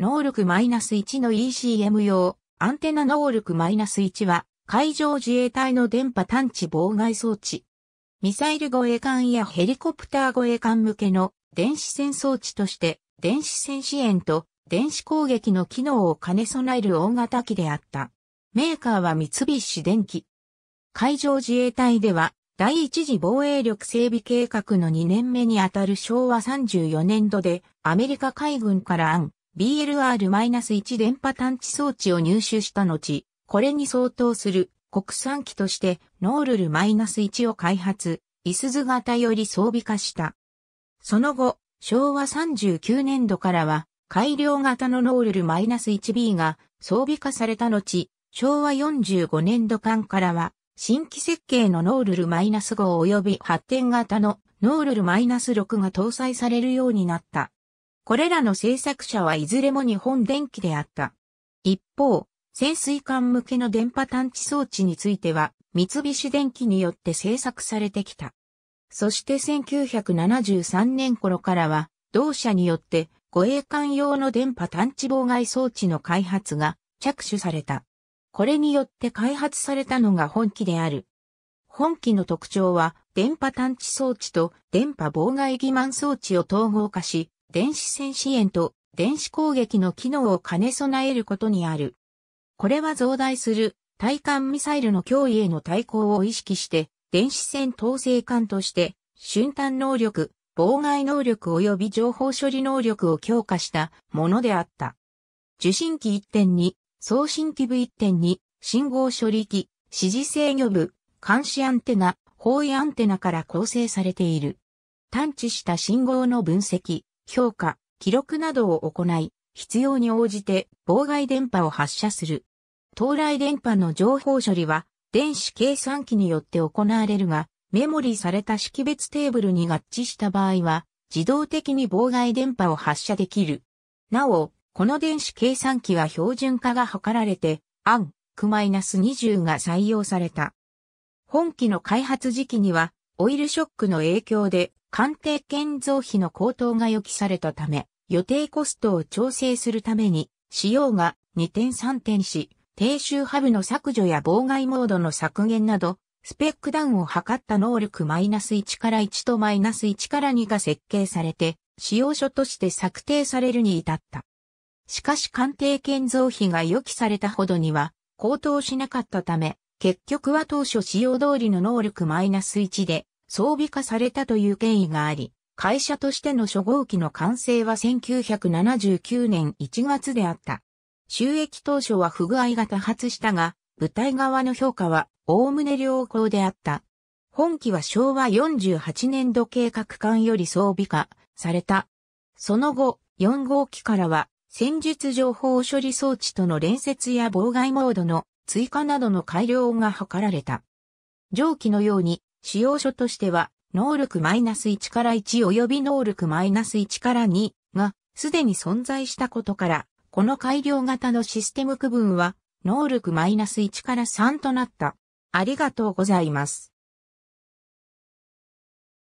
能力 -1 の ECM 用、アンテナ能力 -1 は、海上自衛隊の電波探知妨害装置。ミサイル護衛艦やヘリコプター護衛艦向けの電子戦装置として、電子戦支援と電子攻撃の機能を兼ね備える大型機であった。メーカーは三菱電機。海上自衛隊では、第一次防衛力整備計画の2年目にあたる昭和34年度で、アメリカ海軍から案、BLR-1 電波探知装置を入手した後、これに相当する国産機としてノールル -1 を開発、イスズ型より装備化した。その後、昭和39年度からは改良型のノールル -1B が装備化された後、昭和45年度間からは新規設計のノールル -5 及び発展型のノールル -6 が搭載されるようになった。これらの製作者はいずれも日本電機であった。一方、潜水艦向けの電波探知装置については、三菱電機によって制作されてきた。そして1973年頃からは、同社によって護衛艦用の電波探知妨害装置の開発が着手された。これによって開発されたのが本機である。本機の特徴は、電波探知装置と電波妨害欺瞞装置を統合化し、電子戦支援と電子攻撃の機能を兼ね備えることにある。これは増大する対艦ミサイルの脅威への対抗を意識して、電子戦統制艦として、瞬間能力、妨害能力及び情報処理能力を強化したものであった。受信機1.2、送信機部1.2、信号処理機、指示制御部、監視アンテナ、方位アンテナから構成されている。探知した信号の分析、評価、記録などを行い、必要に応じて妨害電波を発射する。到来電波の情報処理は電子計算機によって行われるが、メモリされた識別テーブルに合致した場合は、自動的に妨害電波を発射できる。なお、この電子計算機は標準化が図られて、暗、Q-20 が採用された。本機の開発時期には、オイルショックの影響で鑑定建造費の高騰が予期されたため、予定コストを調整するために、仕様が2点3点し、低周波部の削除や妨害モードの削減など、スペックダウンを図った能力マイナス -1 から1とマイナス -1 から2が設計されて、使用書として策定されるに至った。しかし鑑定建造費が予期されたほどには、高騰しなかったため、結局は当初使用通りの能力マイナス -1 で、装備化されたという経緯があり、会社としての初号機の完成は1979年1月であった。収益当初は不具合が多発したが、部隊側の評価は概ね良好であった。本機は昭和48年度計画艦より装備化された。その後、4号機からは戦術情報処理装置との連接や妨害モードの追加などの改良が図られた。上記のように使用書としては、能力マイナス -1 から1及び能力マイナス -1 から2が、すでに存在したことから、この改良型のシステム区分は、能力マイナス -1 から3となった。ありがとうございます。